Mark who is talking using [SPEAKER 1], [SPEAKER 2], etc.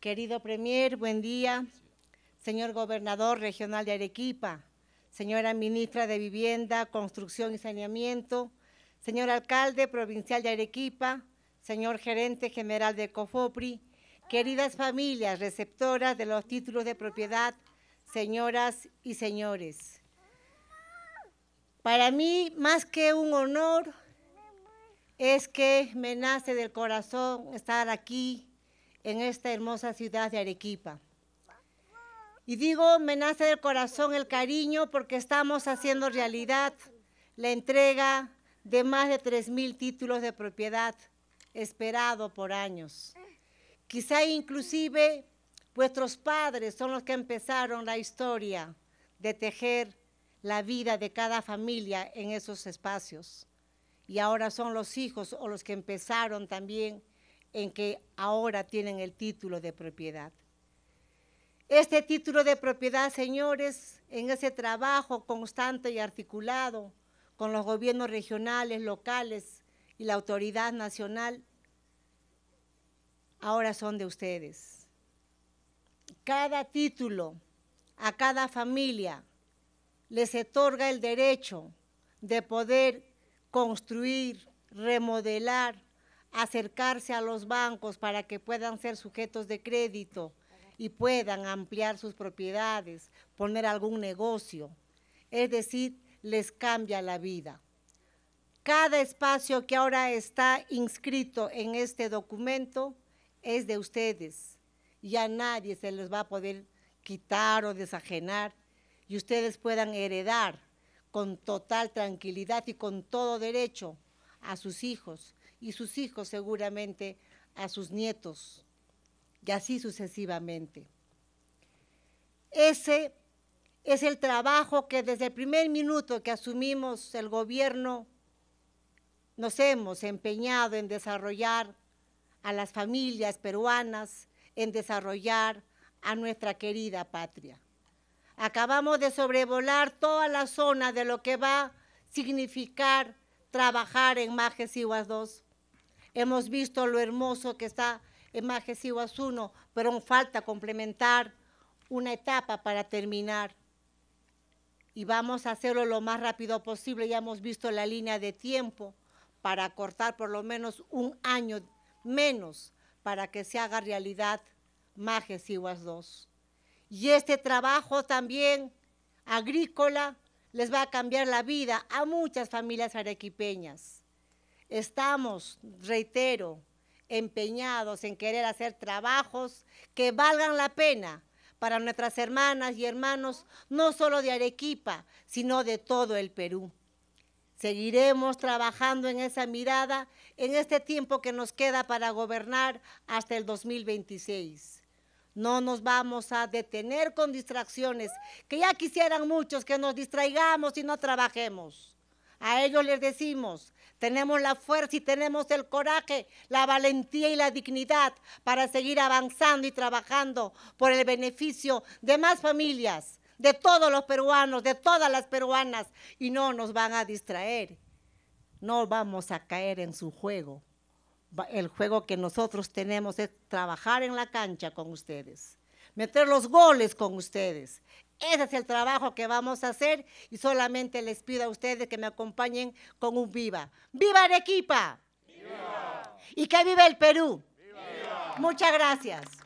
[SPEAKER 1] Querido Premier, buen día. Señor Gobernador Regional de Arequipa, señora Ministra de Vivienda, Construcción y Saneamiento, señor Alcalde Provincial de Arequipa, señor Gerente General de COFOPRI, queridas familias receptoras de los títulos de propiedad, señoras y señores. Para mí, más que un honor, es que me nace del corazón estar aquí en esta hermosa ciudad de Arequipa. Y digo, me nace del corazón el cariño porque estamos haciendo realidad la entrega de más de 3.000 títulos de propiedad, esperado por años. Quizá inclusive vuestros padres son los que empezaron la historia de tejer la vida de cada familia en esos espacios. Y ahora son los hijos o los que empezaron también en que ahora tienen el título de propiedad. Este título de propiedad, señores, en ese trabajo constante y articulado con los gobiernos regionales, locales y la autoridad nacional, ahora son de ustedes. Cada título a cada familia les otorga el derecho de poder construir, remodelar, acercarse a los bancos para que puedan ser sujetos de crédito y puedan ampliar sus propiedades, poner algún negocio. Es decir, les cambia la vida. Cada espacio que ahora está inscrito en este documento es de ustedes y a nadie se les va a poder quitar o desajenar y ustedes puedan heredar con total tranquilidad y con todo derecho a sus hijos, y sus hijos seguramente a sus nietos, y así sucesivamente. Ese es el trabajo que desde el primer minuto que asumimos el gobierno nos hemos empeñado en desarrollar a las familias peruanas, en desarrollar a nuestra querida patria. Acabamos de sobrevolar toda la zona de lo que va a significar trabajar en Majes Iguas II, hemos visto lo hermoso que está en Majes I, pero falta complementar una etapa para terminar. Y vamos a hacerlo lo más rápido posible, ya hemos visto la línea de tiempo para cortar por lo menos un año menos para que se haga realidad Majes Iguas 2. Y este trabajo también agrícola les va a cambiar la vida a muchas familias arequipeñas. Estamos, reitero, empeñados en querer hacer trabajos que valgan la pena para nuestras hermanas y hermanos, no solo de Arequipa, sino de todo el Perú. Seguiremos trabajando en esa mirada en este tiempo que nos queda para gobernar hasta el 2026. No nos vamos a detener con distracciones, que ya quisieran muchos que nos distraigamos y no trabajemos. A ellos les decimos, tenemos la fuerza y tenemos el coraje, la valentía y la dignidad para seguir avanzando y trabajando por el beneficio de más familias, de todos los peruanos, de todas las peruanas, y no nos van a distraer. No vamos a caer en su juego. El juego que nosotros tenemos es trabajar en la cancha con ustedes meter los goles con ustedes. Ese es el trabajo que vamos a hacer y solamente les pido a ustedes que me acompañen con un viva. ¡Viva Arequipa! ¡Viva! Y que viva el Perú. ¡Viva! Muchas gracias.